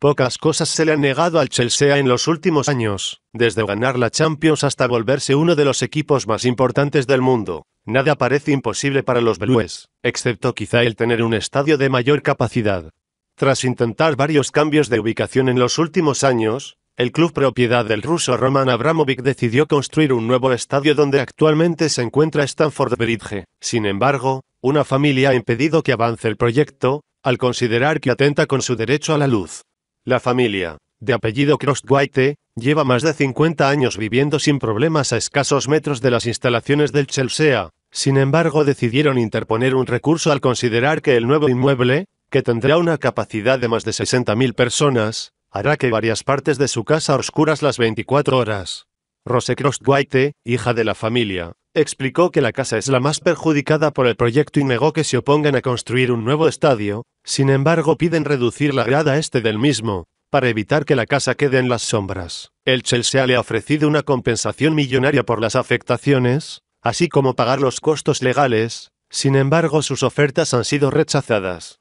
Pocas cosas se le han negado al Chelsea en los últimos años, desde ganar la Champions hasta volverse uno de los equipos más importantes del mundo. Nada parece imposible para los belúes, excepto quizá el tener un estadio de mayor capacidad. Tras intentar varios cambios de ubicación en los últimos años, el club propiedad del ruso Roman Abramovich decidió construir un nuevo estadio donde actualmente se encuentra Stanford Bridge. Sin embargo, una familia ha impedido que avance el proyecto, al considerar que atenta con su derecho a la luz. La familia, de apellido Crosswhite, lleva más de 50 años viviendo sin problemas a escasos metros de las instalaciones del Chelsea. Sin embargo, decidieron interponer un recurso al considerar que el nuevo inmueble, que tendrá una capacidad de más de 60.000 personas, hará que varias partes de su casa oscuras las 24 horas Rose White, hija de la familia, explicó que la casa es la más perjudicada por el proyecto y negó que se opongan a construir un nuevo estadio, sin embargo piden reducir la grada este del mismo, para evitar que la casa quede en las sombras. El Chelsea le ha ofrecido una compensación millonaria por las afectaciones, así como pagar los costos legales, sin embargo sus ofertas han sido rechazadas.